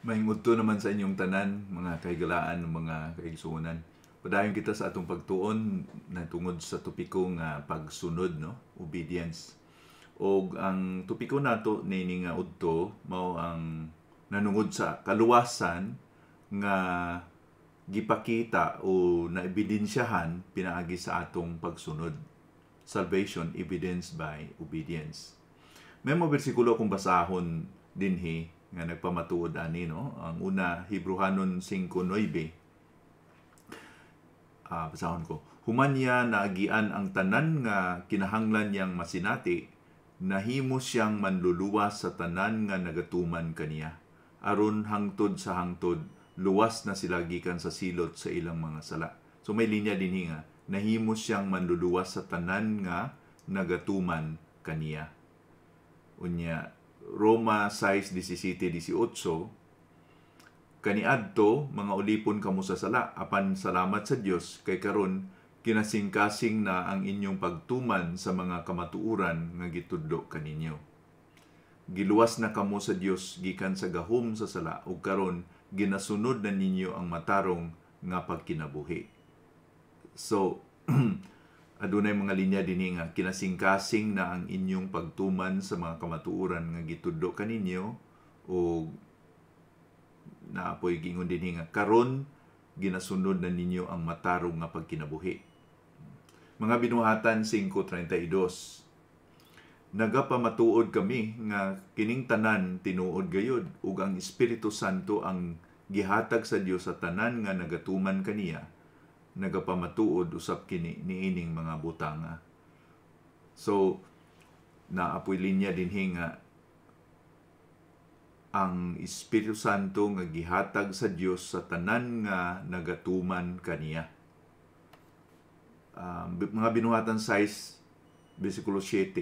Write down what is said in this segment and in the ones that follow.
Mahingudto naman sa inyong tanan, mga kaigalaan, mga kaigsunan. Padayon kita sa atong pagtuon na tungod sa topiko nga uh, pagsunod, no? obedience. O ang topiko nato nini nga udto mao ang nanungod sa kaluwasan nga gipakita o naebidensyahan pinaagi sa atong pagsunod. Salvation evidenced by obedience. May mga bersikulo kung basahon dinhi nga nagpamatuod ani no ang una Hebrehanon 5:9 ah uh, basahon ko human niya naagian ang tanan nga kinahanglan niyang masinati nahimo siyang manluluwas sa tanan nga nagatuman kaniya aron hangtod sa hangtod luwas na sila gikan sa silot sa ilang mga sala so may linya dinhi nga nahimo siyang manluluwas sa tanan nga nagatuman kaniya unya Roma 6:17-18 kaniadto mga ulipon kamo sa sala apan salamat sa Dios kay karon kinasingkasing na ang inyong pagtuman sa mga kamatuuran nga gitudlo kaninyo giluwas na kamo sa Dios gikan sa gahom sa sala ug karon ginasunod na ninyo ang matarong nga pagkinabuhi so adunay mga linya dinhi nga kinasingkasing na ang inyong pagtuman sa mga kamatuoran nga gitudlo kaninyo o naapoy gingon dinhi nga karon ginasunod na ninyo ang matarong nga pagkinabuhi. Mga binuhatan 532 nagapamatuod kami nga kining tanan tinuod gayud ug ang Espiritu Santo ang gihatag sa Dios sa tanan nga nagatuman kaniya nagapamatuod usap kini niining mga butanga. So naapoy linya dinhi nga ang Espiritu Santo nga gihatag sa Dios sa tanan nga nagatuman kaniya. Um, mga binuhatan size bisikulo 7.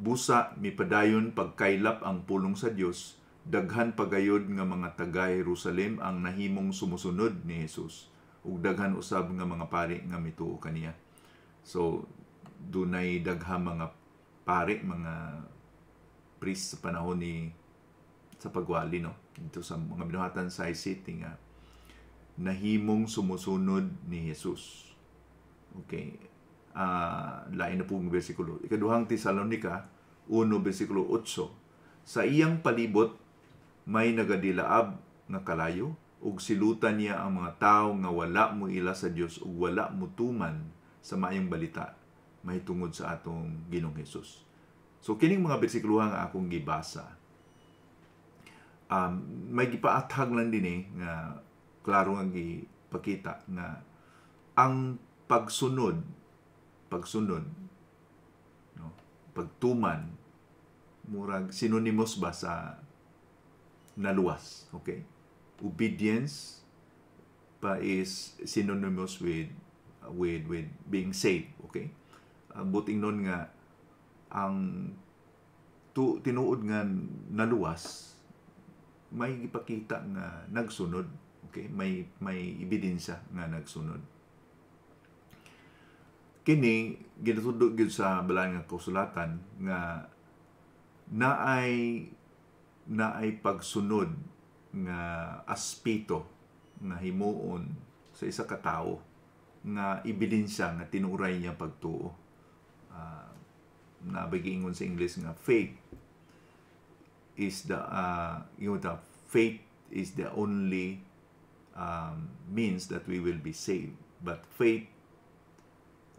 Busa mipadayon pagkailap ang pulong sa Dios daghan pagayod nga mga taga Jerusalem ang nahimong sumusunod ni Hesus ug daghan usab nga mga pari nga mituo kaniya so dunay dagha mga pari mga priest sa panahon ni sa pagwali no dito sa mga binuhatan sa city nga nahimong sumusunod ni Jesus okay uh, lain na pong bersikulo ikaduhang Tesalonika 1 bersikulo 8 sa iyang palibot may nagadilaab nga kalayo ug silutan niya ang mga tao nga wala mo ila sa Dios ug wala mo tuman sa maayong balita mahitungod sa atong Ginoong Hesus. So kining mga bersikulo nga akong gibasa um, may gipaatag lang din eh nga klaro nga gipakita nga ang pagsunod pagsunod no pagtuman murag synonymous ba sa naluwas okay obedience pa is synonymous with with with being saved okay uh, buting nun nga ang tu, tinuod nga naluwas may gipakita nga nagsunod okay may may ebidensya nga nagsunod kini ginatudlo gyud sa balay nga kasulatan nga naay naay pagsunod nga aspito na himuon sa isa ka tawo nga siya nga tinuray niya pagtuo. Uh, ah, na bagingon sa English nga faith is the uh, you know, the faith is the only um, means that we will be saved. But faith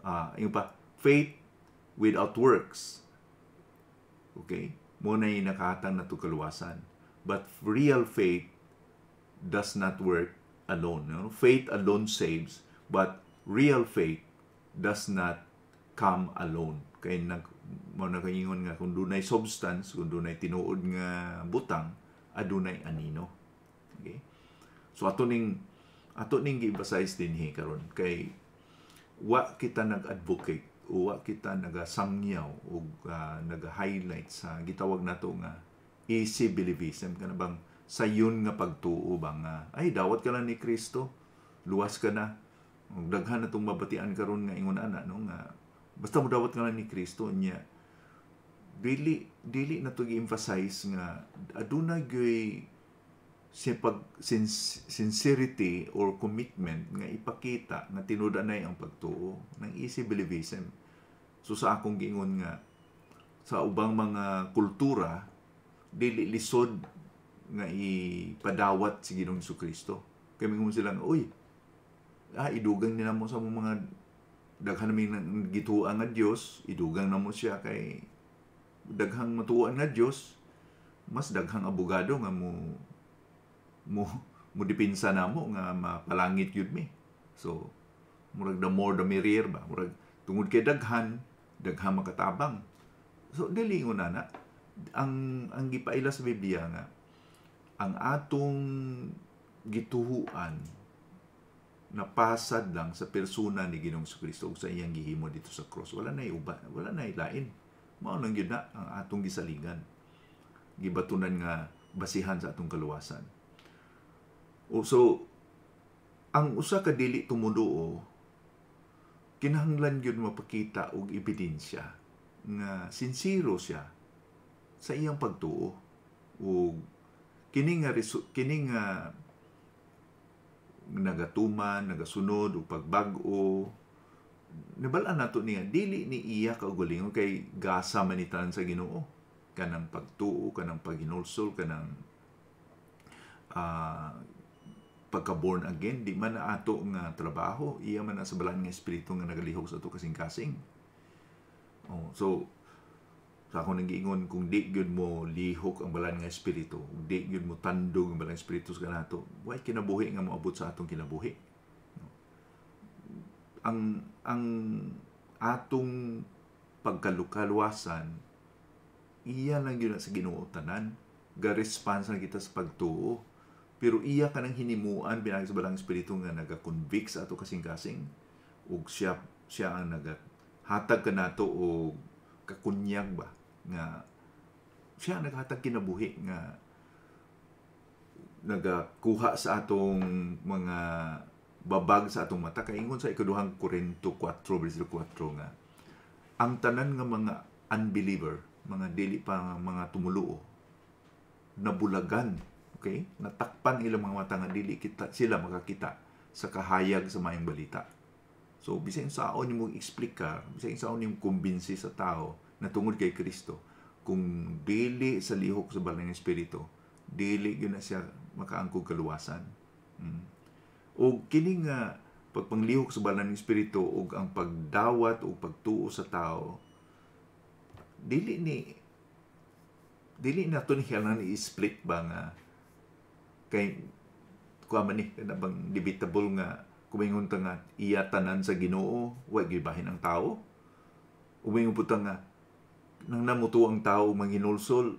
uh, ah, yung pa faith without works okay mo na yung nakatang kaluwasan But real faith does not work alone. You know? Faith alone saves, but real faith does not come alone. Kaya nag, mo na kaingon nga kung dunay substance, kung dunay tinuod nga butang, adunay ah, anino. Okay? So ato ning ato ning gi-emphasize dinhi karon kay wa kita nag-advocate wa kita nagasangyaw og uh, ah, nag-highlight sa gitawag nato nga easy believism ka na bang sa yun nga pagtuo bang uh, ay dawat ka lang ni Kristo luwas ka na daghan na tong mabatian karon nga ingon ana no nga basta mo dawat ka lang ni Kristo niya dili dili na to emphasize nga aduna gyoy si pag sins, sincerity or commitment nga ipakita nga tinudanay ang pagtuo ng easy believism so sa akong giingon nga sa ubang mga kultura dili lisod nga ipadawat si Ginoong Kristo. Kay mingon sila nga, uy, ah, idugang nila mo sa mga daghan namin ng gituan nga Dios, idugang na mo siya kay daghang matuan nga Dios, mas daghang abogado nga mo mo mo dipinsa na mo nga mapalangit yun mi. So, murag the more the merrier ba? Murag tungod kay daghan, daghang makatabang. So, dili na na ang ang gipaila sa Biblia nga ang atong gituhuan napasad lang sa persona ni Ginoong Kristo ug sa iyang gihimo dito sa cross wala na iuba wala na ilain mao lang gyud na ang atong gisaligan gibatunan nga basihan sa atong kaluwasan o, so ang usa ka dili tumuduo kinahanglan gyud mapakita og ebidensya nga sinsiro siya sa iyang pagtuo ug kining kining uh, nagatuman nagasunod ug pagbag-o nabalaan nato niya dili ni iya kaugalingon kay gasa man ni tanan sa Ginoo kanang pagtuo kanang paginulsol kanang uh, ah, pagka born again di man na ato nga trabaho iya man na sa balan nga espiritu nga nagalihok sa ato kasing kasing oh, so sa ako nang kung di gyud mo lihok ang balan nga espiritu kung di gyud mo tandong ang balan nga espiritu sa kanato why kinabuhi nga moabot sa atong kinabuhi no? ang ang atong pagkalukalwasan iya lang gyud sa Ginoo tanan garesponsan kita sa pagtuo pero iya ka nang hinimuan pinagi sa balang espiritu nga naga sa ato kasing-kasing ug siya siya ang nagat hatag ka nato o kakunyag ba nga siya naghatag kinabuhi nga nagakuha sa atong mga babag sa atong mata kaingon sa ikaduhang Korinto 4 versikulo 4 nga ang tanan nga mga unbeliever mga dili pa mga tumulo nabulagan okay natakpan ilang mga mata nga dili kita sila makakita sa kahayag sa mayang balita so bisan saon nimo explain ka bisan saon nimo kumbinsi sa tao na tungod kay Kristo kung dili sa lihok sa banal nga espiritu dili gyud na siya makaangkog kaluwasan mm. og kini nga pagpanglihok sa banal nga espiritu og ang pagdawat og pagtuo sa tao dili ni dili na to ni i-split ba nga kay man ni na bang debatable nga kumingon nga iya tanan sa Ginoo wa gibahin ang tao umingon nga nang namuto ang tao manginulsol,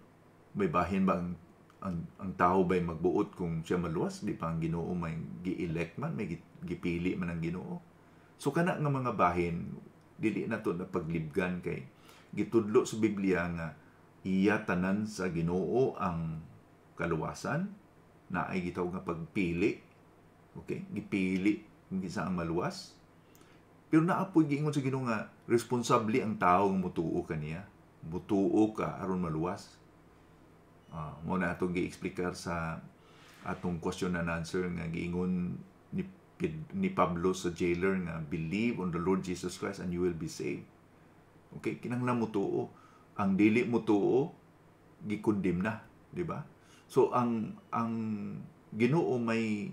may bahin ba ang, ang, ang tao ba'y magbuot kung siya maluwas? Di pa ang ginoo may gi-elect man, may gipili man ang ginoo. So kana nga mga bahin, dili na to na paglibgan kay gitudlo sa Biblia nga iya tanan sa Ginoo ang kaluwasan na ay gitaw nga pagpili. Okay? Gipili kung kinsa ang maluwas. Pero naapoy giingon sa Ginoo nga responsable ang tao nga mutuo kaniya mutuo ka aron maluwas. Uh, ah, mo na atong gi-explicar sa atong question and answer nga giingon ni, ni Pablo sa jailer nga believe on the Lord Jesus Christ and you will be saved. Okay, kinahanglan mutuo. Ang dili mutuo gikundim na, di ba? So ang ang Ginoo may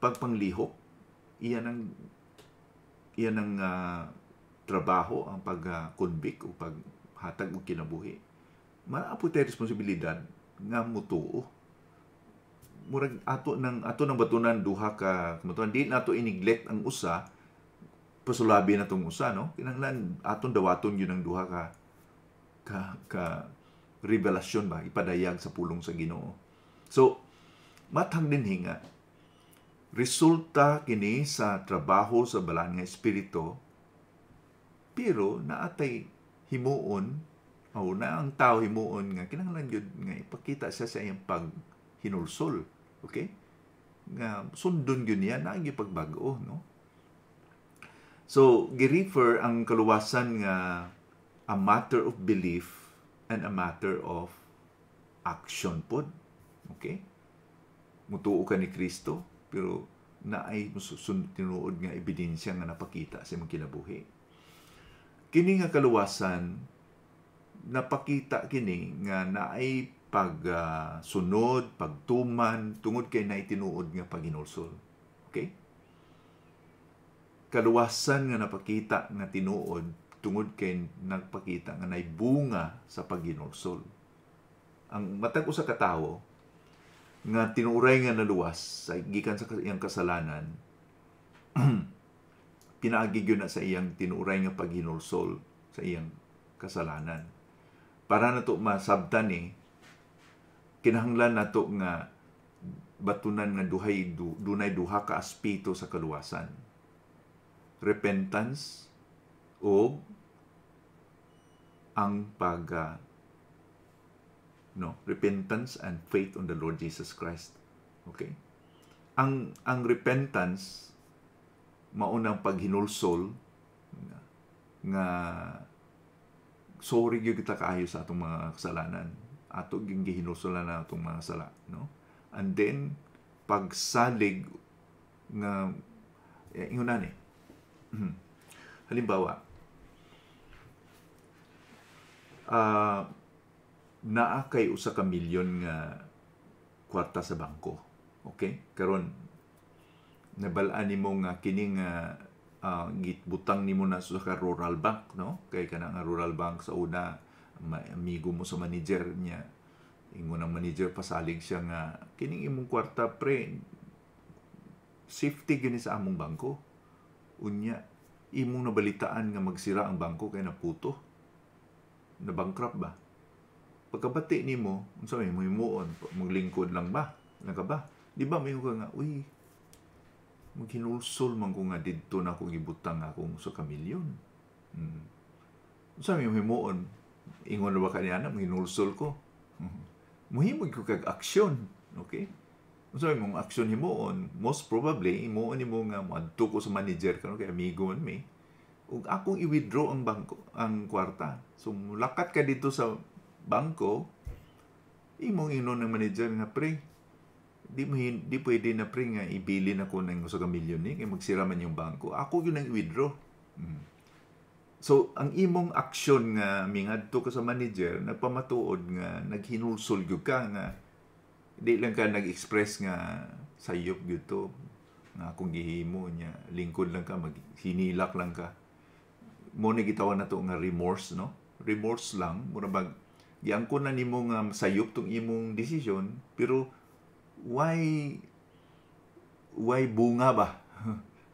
pagpanglihok. Iyan ang iyan ang uh, ah, trabaho ang pag-convict o pag hatag mo kinabuhi maapo tay responsibilidad nga mutuo oh. murag ato nang ato nang batunan duha ka kumutuan di nato ineglect ang usa pasulabi na tong usa no Kinanglan, atong dawaton yun ang duha ka ka ka revelasyon ba ipadayag sa pulong sa Ginoo so matang din hinga resulta kini sa trabaho sa balan nga espiritu pero naatay himuon o na ang tao himuon nga kinahanglan gyud nga ipakita siya sa iyang paghinulsol okay nga sundon gyud niya na ang pagbag-o no so gi-refer ang kaluwasan nga a matter of belief and a matter of action pod okay mutuo ka ni Kristo pero na ay tinuod nga ebidensya nga napakita sa imong kinabuhi kini nga kaluwasan napakita kini nga naay pagsunod, ah, uh, pagtuman tungod kay naay tinuod nga paginulsol. Okay? Kaluwasan nga napakita nga tinuod tungod kay nagpakita nga naay bunga sa paginulsol. Ang matag usa ka tawo nga tinuray nga naluwas sa gikan sa iyang kasalanan pinaagi yun na sa iyang tinuray nga paghinulsol sa iyang kasalanan. Para na to masabtan eh, kinahanglan na to nga batunan nga duhay, du, dunay duha ka aspito sa kaluwasan. Repentance o ang pag uh, no repentance and faith on the Lord Jesus Christ okay ang ang repentance maunang paghinulsol nga, sorry gyud kita kaayo sa atong mga kasalanan ato gyud na atong mga sala no and then pagsalig nga eh, ingon ni halimbawa uh, naa kay usa ka milyon nga kwarta sa bangko okay karon nabalaan nimo nga kining uh, ah, uh, gitbutang nimo na sa ka rural bank no kay kana nga rural bank sa una amigo mo sa manager niya ingon ang manager pasalig siya nga kining imong kwarta pre safety gyud sa among bangko unya imong nabalitaan nga magsira ang bangko kay naputo na bankrupt ba pagkabati nimo unsa may mo himuon maglingkod lang ba naka ba di ba mayo nga uy Maghinulsol man ko nga didto na akong ibutang akong sa kamilyon. Hmm. Sa may himuon, ingon na ba kaniya na, maghinulsol ko. Hmm. Muhimog ko kag aksyon. Okay? So, mong action himuon, most probably, himuon ni mo nga, madto ko sa manager ka, kay amigo man may, ug akong i-withdraw ang bangko ang kwarta. So mulakat ka dito sa bangko, imong inon ng manager nga pre, di, mo, di pwede na pre nga ibili na ko ng usag milyonik eh, magsira man yung bangko. Ako yun ang withdraw. Mm. Mm-hmm. So, ang imong aksyon nga mingadto ka sa manager, nagpamatuod nga naghinulsol gyud ka nga di lang ka nag-express nga sayop gyud to nga akong gihimo niya, lingkod lang ka, hinilak lang ka. Mo ni gitawan na to nga remorse, no? Remorse lang, mura bag giangkon na nimo nga sayop tong imong desisyon, pero why why bunga ba?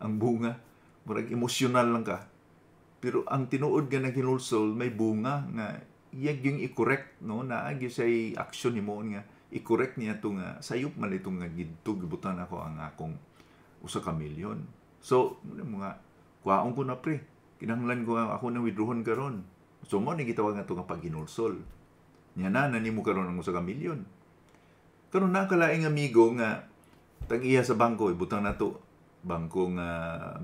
ang bunga. Murag emosyonal lang ka. Pero ang tinuod nga na kinulsol, may bunga nga iyag yung i-correct, no? Naagi siya action ni Moon nga. I-correct niya ito nga, sayop man itong nga gidtog, butan ako ang akong usa ka milyon. So, ano mo nga, kuhaon ko na pre. Kinanglan ko ako na withdrawon karon. So, mo ni gitawag nga ito nga pag-inulsol. Niya na, nanimo karon ang usa ka milyon Karon na kalaing amigo nga tag-iya sa bangko ibutang nato bangko nga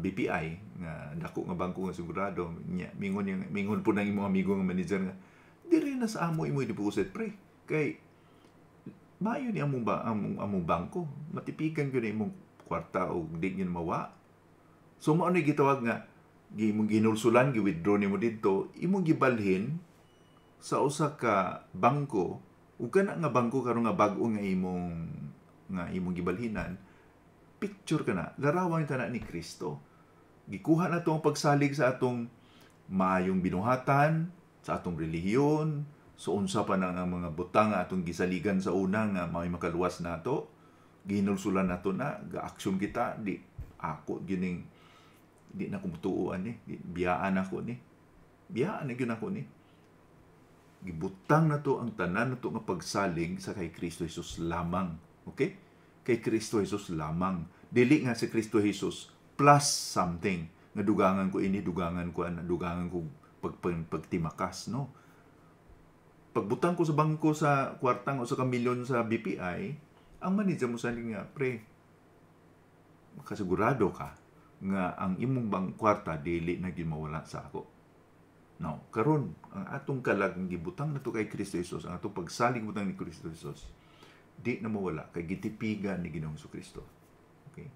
BPI nga dako nga bangko nga sigurado nya mingon yung, mingon po nang imong amigo nga manager nga diri na sa amo imo deposit pre kay maayo ni among ba among among bangko matipikan gyud imong kwarta o di gyud mawa so mao ni gitawag nga imong ginulsulan gi withdraw nimo didto imong gibalhin sa usa ka bangko ug kana nga bangko karon nga bag-o nga imong nga imong gibalhinan picture kana larawan kana ni Kristo gikuha na tong pagsalig sa atong maayong binuhatan sa atong relihiyon so unsa pa na nga mga butang nga atong gisaligan sa una nga may makaluwas nato ginulsulan nato na ga-action kita di ako gining di na kumutuuan ni eh. biyaan ako ni eh. biyaan na gyud ako ni eh gibutang to ang tanan nato nga pagsalig sa kay Kristo Jesus lamang. Okay? Kay Kristo Jesus lamang. Dili nga si Kristo Jesus plus something nga dugangan ko ini, dugangan ko ana, dugangan ko pag, pag, pagtimakas, no? Pagbutang ko sa bangko sa kwartang o sa kamilyon sa BPI, ang manager mo sanig nga, pre, kasigurado ka nga ang imong bang kwarta dili na gimawala sa ako Now, karon ang atong kalag gibutang nato kay Kristo Jesus, ang atong pagsalig butang ni Kristo Jesus, di na mawala kay gitipigan ni Ginoong Su Kristo. Okay?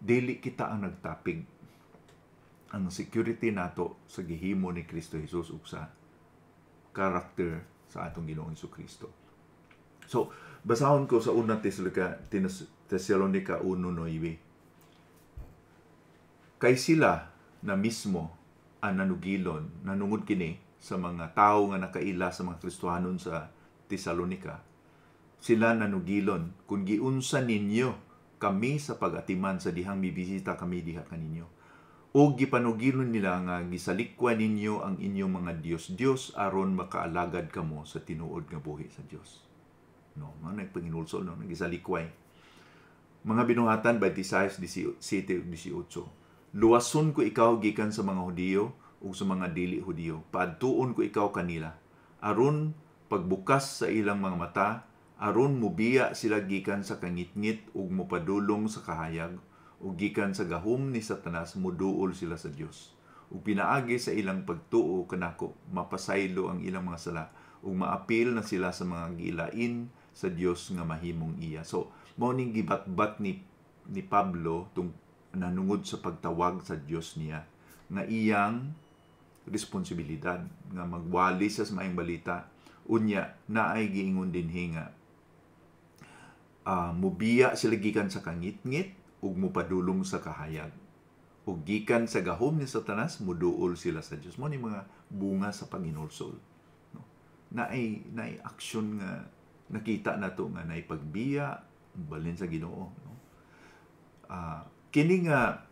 Dili kita ang nagtapig ang security nato sa gihimo ni Kristo Jesus ug sa character sa atong Ginoong Su Kristo. So, basahon ko sa una Thessalonica 1.9 Kay sila na mismo ananugilon, nanungod kini sa mga tao nga nakaila sa mga Kristohanon sa Tesalonika, sila nanugilon kung giunsa ninyo kami sa pagatiman sa dihang mibisita kami diha kaninyo. O gipanugilon nila nga gisalikwa ninyo ang inyong mga Dios-Dios aron makaalagad kamo sa tinuod nga buhi sa Dios. No, man ay panginulso no, nagisalikway. Eh. Mga binuhatan by Desires 17 18 luwason ko ikaw gikan sa mga Hudiyo ug sa mga dili Hudiyo. Padtuon ko ikaw kanila. Aron pagbukas sa ilang mga mata, aron mubiya sila gikan sa kangitngit ug mopadulong sa kahayag ug gikan sa gahom ni Satanas muduol sila sa Dios. Ug pinaagi sa ilang pagtuo kanako mapasaylo ang ilang mga sala ug maapil na sila sa mga gilain sa Dios nga mahimong iya. So, mao ning gibatbat ni ni Pablo tung nanungod sa pagtawag sa Dios niya nga iyang responsibilidad nga magwali sa maayong balita unya naay giingon dinhi nga uh, mubiya sila gikan sa kangitngit ug mupadulong sa kahayag ug gikan sa gahom ni Satanas muduol sila sa Dios mo ni mga bunga sa panginulsol no naay naay action nga nakita nato nga naay pagbiya balin sa Ginoo no uh, kini nga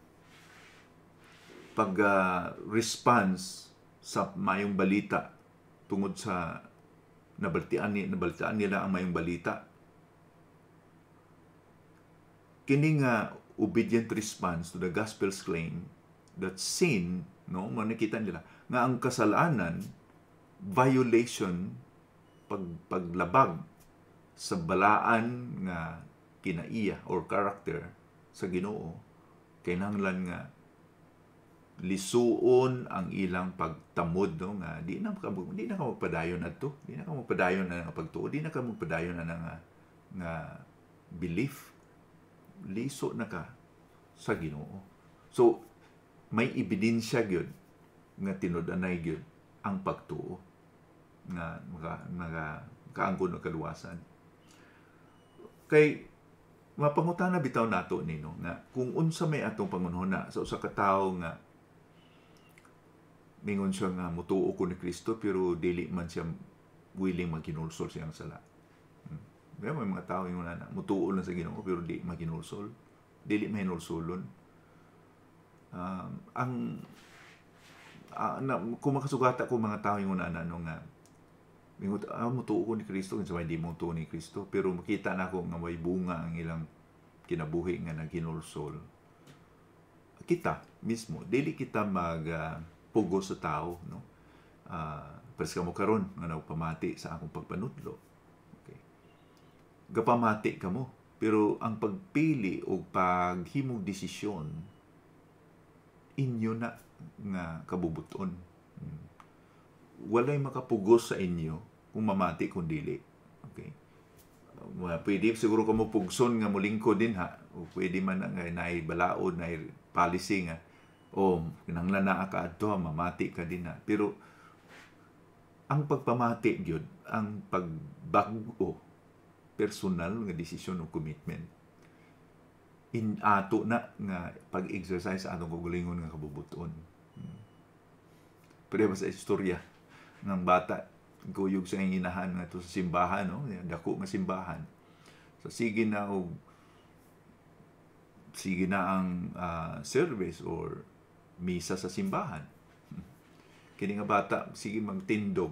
pag uh, response sa mayong balita tungod sa nabaltian ni nabaltian nila ang mayong balita kini nga obedient response to the gospel's claim that sin no mo nakita nila nga ang kasalanan violation pag paglabag sa balaan nga kinaiya or character sa Ginoo Kinahanglan nga lisuon ang ilang pagtamod no nga di na ka di na ka mapadayon adto di na ka mapadayon na pagtuo di na ka mapadayon na nga nga belief liso na ka sa Ginoo so may ebidensya gyud nga tinud-anay gyud ang pagtuo nga mga mga kaangkon o kaluwasan kay mapangutana bitaw nato nino nga kung unsa may atong pangunhuna sa usa ka tawo nga mingon siya nga mutuo ko ni Kristo pero dili man siya willing maginulsol siyang sala. Hmm. May mga tao yung na mutuo lang sa Ginoo pero di maginulsol. Dili mahinulsolon. Um, ang uh, na, kung makasugata ko mga tao yung na no nga Mingot, ah, mutuo ko ni Kristo, kinsa hindi mo tuo ni Kristo. Pero makita na ko nga may bunga ang ilang kinabuhi nga naghinulsol. Kita mismo, dili kita magpugo ah, uh, sa tao, no? Uh, ah, Pres ka mo karon nga nagpamati sa akong pagpanudlo. Okay. Gapamati ka mo, pero ang pagpili o paghimog desisyon inyo na nga kabubuton walay makapugos sa inyo kung mamati kung dili. Okay? Pwede siguro ka mo pugson nga mulingko din ha. O pwede man nga naay balaod, naay policy nga. O nangla na ka adto, mamati ka din ha. Pero ang pagpamati gyud, ang pagbag-o personal nga desisyon o commitment in ato na nga pag-exercise sa atong kagalingon nga kabubuton. Hmm. Pero sa istorya ng bata guyog sa inahan nga sa simbahan no dako nga simbahan so sige na og sige na ang uh, service or misa sa simbahan kini nga bata sige magtindog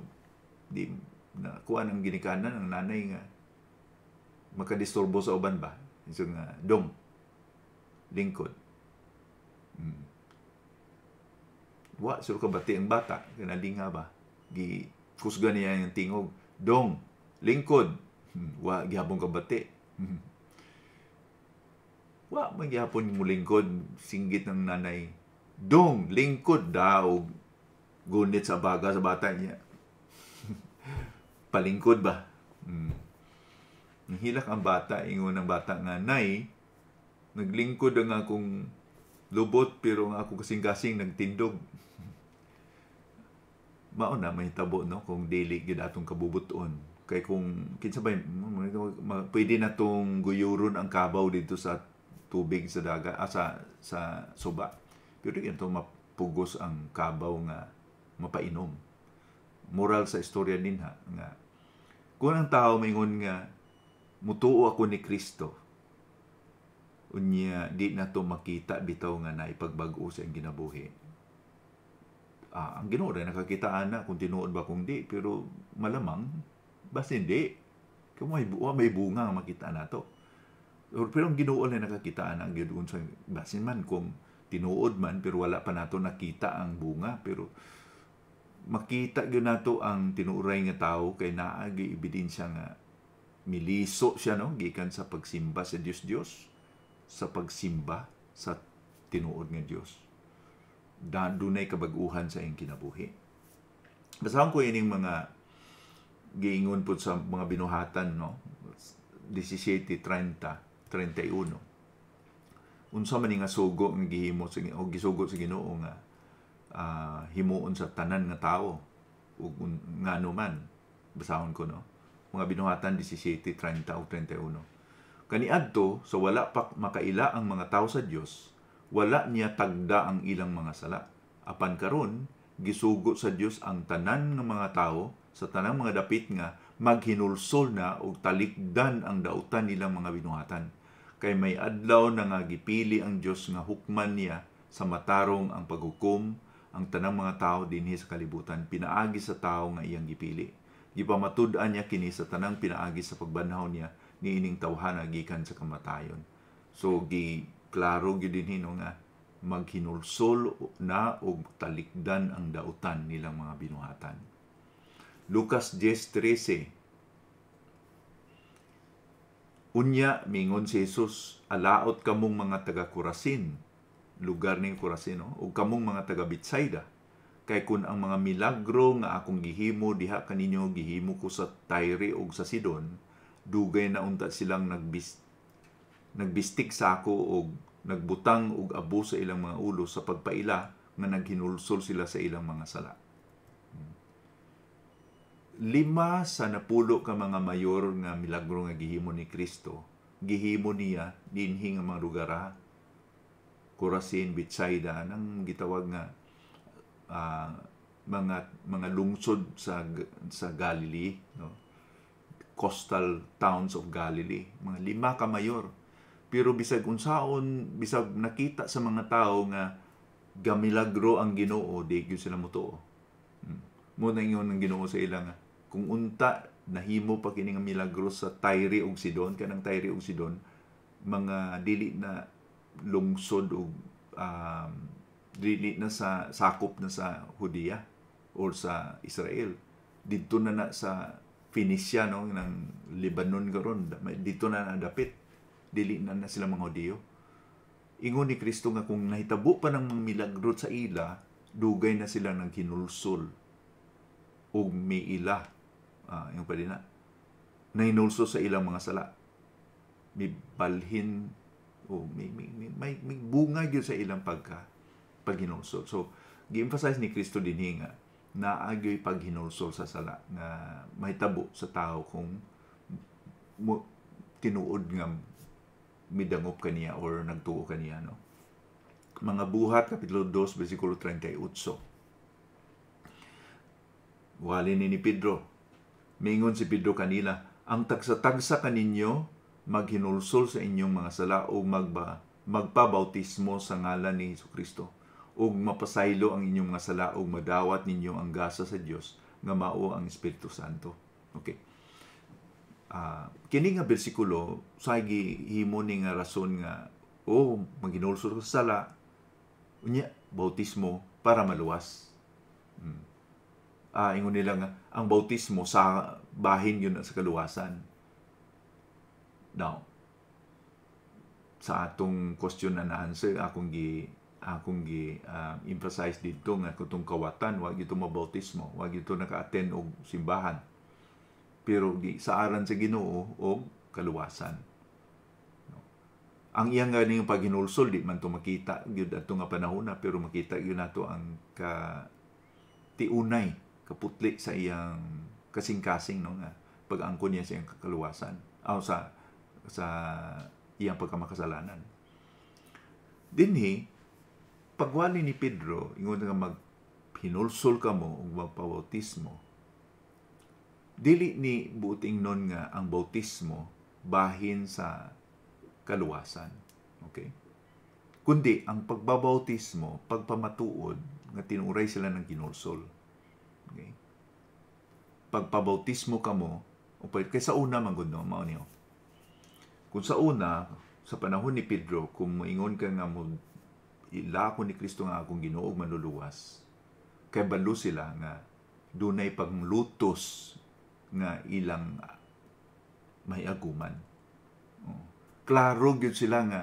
di na kuha ang ginikanan ng nanay nga makadisturbo sa uban ba so nga dong lingkod hmm. wa suro ka bati ang bata kanalinga ba gi kusga niya yung tingog dong lingkod hmm, wa gihapon ka bati hmm. wa magyapon mo lingkod singgit ng nanay dong lingkod daw gunit sa baga sa bata niya palingkod ba hmm. Nahilak ang bata, ingon ng bata nga, Nay, naglingkod ang akong lubot pero ang ako kasing-kasing nagtindog mao na may tabo no kung dili gyud atong kabubuton kay kung kinsa ba pwede na tong guyuron ang kabaw dito sa tubig sa daga ah, sa sa suba pero di to mapugos ang kabaw nga mapainom moral sa istorya ninha nga kung ang tao mingon nga mutuo ako ni Kristo unya di na to makita bitaw nga naipagbag-o sa ginabuhi ah, ang ginoo rin nakakitaan na kung tinuod ba kung di pero malamang bas hindi kung may, buwa, may bunga ang makita na to pero ang ginoo rin nakakitaan na ang ginoo sa basin man kung tinuod man pero wala pa nato nakita ang bunga pero makita gyud nato ang tinuray nga tao kay naagi gi ebidensya nga miliso siya no gikan sa pagsimba sa Dios Dios sa pagsimba sa tinuod nga Dios dunay kabaguhan sa iyong kinabuhi. Basahon ko yun mga giingon po sa mga binuhatan, no? 17, 30, 31. Unsa man nga sugo ang gihimo sa o gisugo sa Ginoo nga uh, himuon sa tanan nga tao ug nga anuman. Basahon ko no. Mga binuhatan 17, 30 o 31. Kaniadto sa so wala pa makaila ang mga tao sa Dios, wala niya tagda ang ilang mga sala. Apan karon, gisugo sa Dios ang tanan ng mga tao sa tanang mga dapit nga maghinulsol na og talikdan ang dautan nilang mga binuhatan. Kay may adlaw na nga gipili ang Dios nga hukman niya sa matarong ang paghukom ang tanang mga tao dinhi sa kalibutan pinaagi sa tao nga iyang gipili. Gipamatud-an niya kini sa tanang pinaagi sa pagbanhaw niya niining tawhana gikan sa kamatayon. So gi klaro gyud nino nga maghinulsol na og talikdan ang dautan nilang mga binuhatan. Lucas 10:13 Unya mingon si Jesus, alaot kamong mga taga Kurasin, lugar ning Kurasin, no? kamong mga taga Bitsaida. Kay kun ang mga milagro nga akong gihimo diha kaninyo gihimo ko sa Tyre ug sa Sidon, dugay na unta silang nagbis nagbistik sa ako o nagbutang og abo sa ilang mga ulo sa pagpaila nga naghinulsol sila sa ilang mga sala. Lima sa napulo ka mga mayor nga milagro nga gihimo ni Kristo, gihimo niya dinhi nga mga lugar Kurasin, Bitsaida, nang gitawag nga uh, mga mga lungsod sa sa Galilee, no? coastal towns of Galilee, mga lima ka mayor pero bisag unsaon, bisag nakita sa mga tao nga gamilagro ang Ginoo, di gyud sila motuo hmm. mo na ingon ang Ginoo sa ila kung unta nahimo pa kini nga milagro sa Tyre ug Sidon kanang Tyre ug Sidon mga dili na lungsod ug um, dili na sa sakop na sa Hudiya or sa Israel didto na na sa Phoenicia no ng Lebanon karon dito na nadapit dili na na sila mga Diyo. Ingon ni Kristo nga kung nahitabo pa ng mga milagro sa ila, dugay na sila ng hinulsol o ila. Ah, yung pwede na. Nahinulsol sa ilang mga sala. May balhin o may, may, may, may, may bunga yun sa ilang pagka paghinulsol. So, gi-emphasize ni Kristo din nga na agyoy paghinulsol sa sala nga mahitabo sa tao kung tinuod nga midangop kaniya or nagtuo kaniya no mga buhat kapitulo 2 bersikulo 38 wali ni ni Pedro mingon si Pedro kanila ang tagsa-tagsa kaninyo maghinulsol sa inyong mga sala o magba, magpabautismo sa ngalan ni Hesus Kristo ug mapasaylo ang inyong mga sala ug madawat ninyo ang gasa sa Dios nga mao ang Espiritu Santo okay uh, kini nga bersikulo sa himo ni nga rason nga oh maginulsor sa sala unya bautismo para maluwas. Hmm. Ah, ingon nila nga ang bautismo sa bahin yun sa kaluwasan. Now, sa atong question na na-answer, akong gi akong gi uh, emphasize dito nga kung kawatan, wag ito mabautismo, wag ito naka-attend og simbahan pero saaran sa Ginoo og kaluwasan. No. Ang iyang ning paghinulsol di man to makita gyud adto nga panahon pero makita gyud nato ang ka tiunay kaputli sa iyang kasing-kasing no nga pag-angkon niya sa iyang kaluwasan aw sa sa iyang pagkamakasalanan. Dinhi pagwali ni Pedro ingon nga ka mo og magpabautismo dili ni buting nun nga ang bautismo bahin sa kaluwasan. Okay? Kundi ang pagbabautismo, pagpamatuod nga tinuray sila ng ginursol. Okay? Pagpabautismo kamo o kay sa una man gud no mao niyo. Kung sa una sa panahon ni Pedro kung moingon ka nga mo ila ko ni Kristo nga akong Ginoo manluluwas kay balo sila nga dunay paglutos nga ilang may aguman. Oh. Klaro gyud sila nga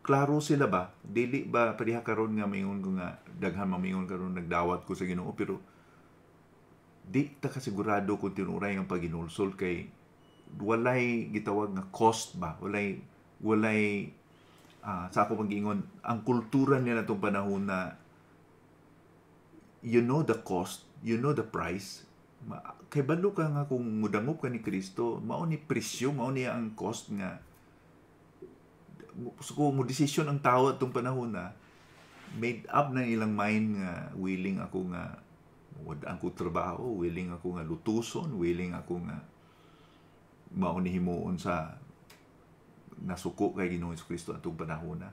klaro sila ba dili ba padiha karon nga mayon ko nga daghan mamingon karon nagdawat ko sa Ginoo pero di ta kasigurado kung tinuray ang paginulsol kay walay gitawag nga cost ba walay walay uh, sa ako pag-ingon ang kultura niya natong panahon na you know the cost you know the price kay balo ka nga kung mudangop ka ni Kristo mao ni presyo mao ni ang cost nga kung mo decision ang tao atong panahon na made up na ilang mind nga willing ako nga wad ko trabaho willing ako nga lutuson willing ako nga mauni himuon sa nasuko kay Ginoo Kristo atong panahon na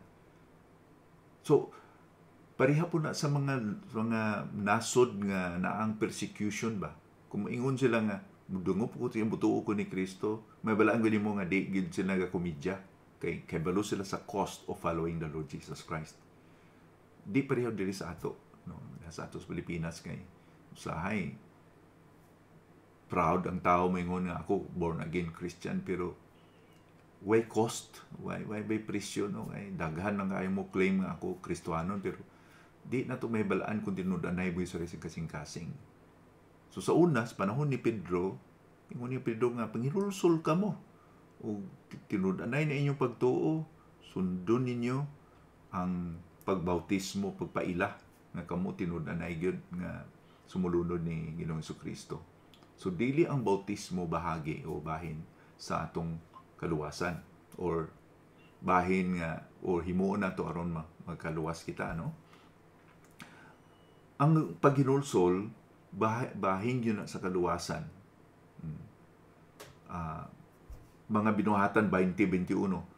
so pareha po na sa mga mga nasod nga naang persecution ba kung maingon sila nga, mudungop ko tiyang butuo ko ni Kristo, may balaan ko mo nga di gid sila nga komedya. Kay, kay balo sila sa cost of following the Lord Jesus Christ. Di pareho diri sa ato. No? Sa ato sa Pilipinas kay usahay. Proud ang tao maingon nga ako, born again Christian, pero way cost, way, way, way presyo, no? Ay, daghan lang kayo mo claim nga ako, Kristohanon, pero di na to may balaan kung tinudanay mo yung kasing-kasing. So sa unas, panahon ni Pedro, ingon ni Pedro nga, pangirulsol ka mo. O tinudanay na inyong pagtuo, sundon ninyo ang pagbautismo, pagpaila, nga kamo tinudanay gyud nga sumulunod ni Ginoong Kristo. So dili ang bautismo bahagi o bahin sa atong kaluwasan or bahin nga or himuon nato aron magkaluwas kita ano. Ang paghinulsol bah- bahin yun sa kaluwasan. Hmm. Uh, mga binuhatan 20-21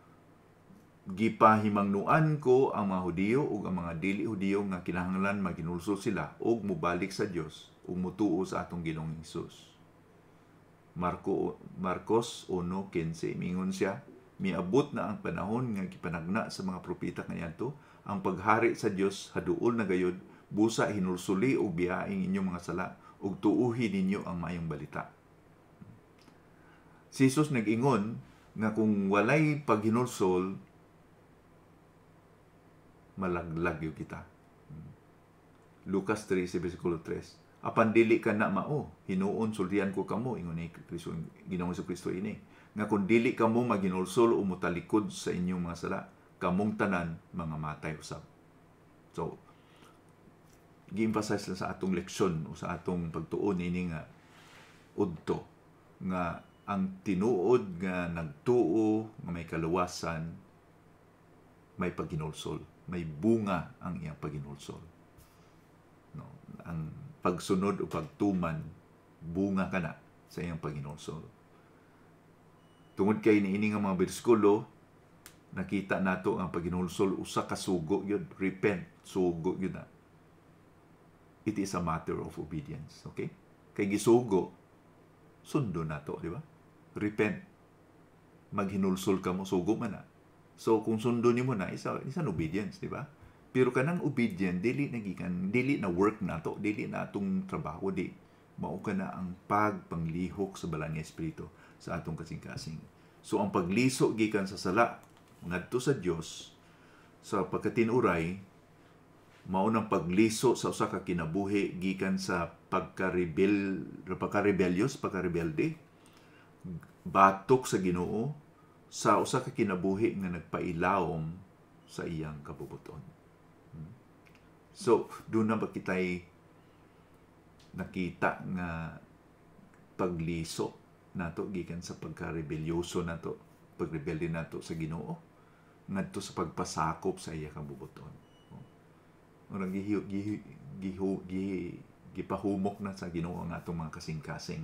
Gipahimangnuan ko ang mga Hudiyo ug ang mga dili Hudiyo nga kinahanglan maginulso sila ug mubalik sa Dios ug mutuo sa atong Ginoong Hesus. Marco Marcos 1:15 mingon siya miabot na ang panahon nga gipanagna sa mga propeta kaniadto ang paghari sa Dios haduol na gayod busa hinulsuli og biyaing inyong mga sala ug tuuhi ninyo ang maayong balita. Si Jesus nag-ingon nga kung walay paghinulsol malaglag yung kita. Lucas 3, versikulo 3. Apan dili ka na mao, hinuon suldian ko kamo, ingon ni Kristo, ginawa sa Kristo ini. Nga kung dili ka mo maginulsol o mutalikod sa inyong mga sala, kamong tanan mga matay usab. So, gi-emphasize lang sa atong leksyon o sa atong pagtuon ini nga udto nga ang tinuod nga nagtuo nga may kaluwasan may paginulsol may bunga ang iyang paginulsol no ang pagsunod o pagtuman bunga kana sa iyang paginulsol tungod kay ini nga mga bersikulo nakita nato ang paginulsol usa ka sugo gyud repent sugo gyud na it is a matter of obedience. Okay? Kay gisugo, sundo na to, di ba? Repent. Maghinulsul ka mo, sugo man na. So, kung sundo ni mo na, isa, isa obedience, di ba? Pero kanang obedient, dili na gikan, dili na work na to, dili na atong trabaho, di. Mao ka na ang pagpanglihok sa balan nga Espiritu sa atong kasing-kasing. So, ang pagliso gikan sa sala, ngadto sa Dios sa pagkatinuray, maunang pagliso sa usa ka kinabuhi gikan sa pagka-rebel pagka-rebellious pagka-rebelde batok sa Ginoo sa usa ka kinabuhi nga nagpailawom sa iyang kabubuton. Hmm? So, do na ba kitay nakita nga pagliso nato gikan sa pagka pagkarebelyoso nato, pagrebelde nato sa Ginoo ngadto sa pagpasakop sa iya kabubuton murag ano, gihi gihi gihu gihi gipahumok na sa Ginoo ang atong mga kasing-kasing.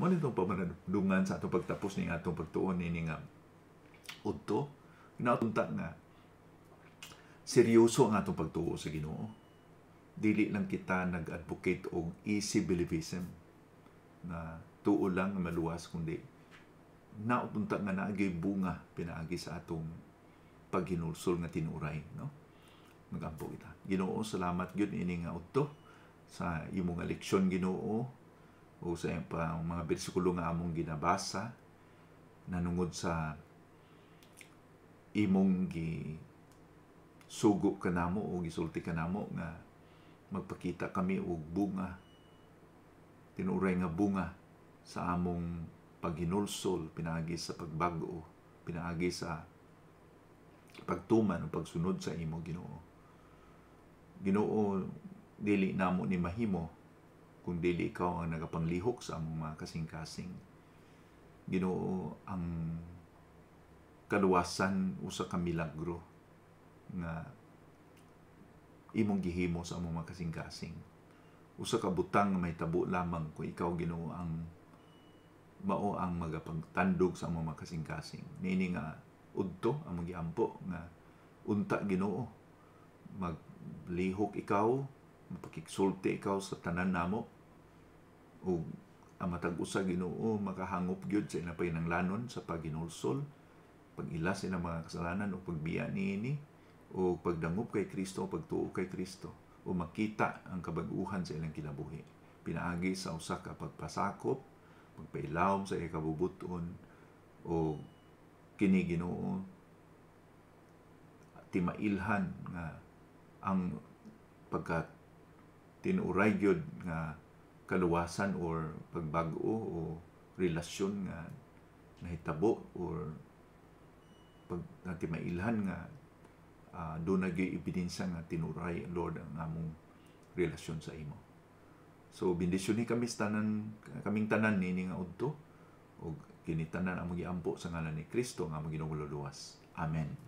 Mo nitong pamanadungan sa atong pagtapos ning atong pagtuon ini nga udto natunta nga seryoso ang atong pagtuo sa Ginoo. Dili lang kita nag-advocate og easy believism na tuo lang maluwas kundi nautunta nga naagay bunga pinaagi sa atong paghinulsol nga tinuray no Magampo kita. Ginoo, salamat yun ining auto sa imong leksyon ginoo o sa pa mga bersikulo nga among ginabasa nanungod sa imong gi sugo kanamo o gisulti kanamo nga magpakita kami og bunga tinuray nga bunga sa among paghinulsol pinaagi sa pagbag-o pinaagi sa pagtuman o pagsunod sa imo Ginoo Ginoo dili namo ni mahimo kung dili ikaw ang nagapanglihok sa among mga kasing-kasing. Ginoo ang kaluwasan usa ka milagro nga imong gihimo sa among mga kasing-kasing. Usa ka butang may tabo lamang kung ikaw Ginoo ang mao ang magapagtandog sa among mga kasing-kasing. Niini nga udto among magiampo nga unta Ginoo mag lihok ikaw, mapakiksulti ikaw sa tanan namo, o ang matag usa Ginoo makahangop gyud sa ina pahinanglanon sa paginulsol pagilas ina mga kasalanan o pagbiya niini o pagdangop kay Kristo o pagtuo kay Kristo o makita ang kabaguhan sa ilang kinabuhi pinaagi sa usa ka pagpasakop pagpailawom sa iya kabubuton o kini Ginoo timailhan nga ang pagka tinuray gyud nga kaluwasan or pagbag-o o relasyon nga nahitabo or pag natin nga uh, doon naging ebidensya nga tinuray Lord ang among relasyon sa imo. So bendisyon ni kami tanan kaming tanan nini nga udto og kinitanan among giampo sa ngalan ni Kristo nga among Ginoo Amen.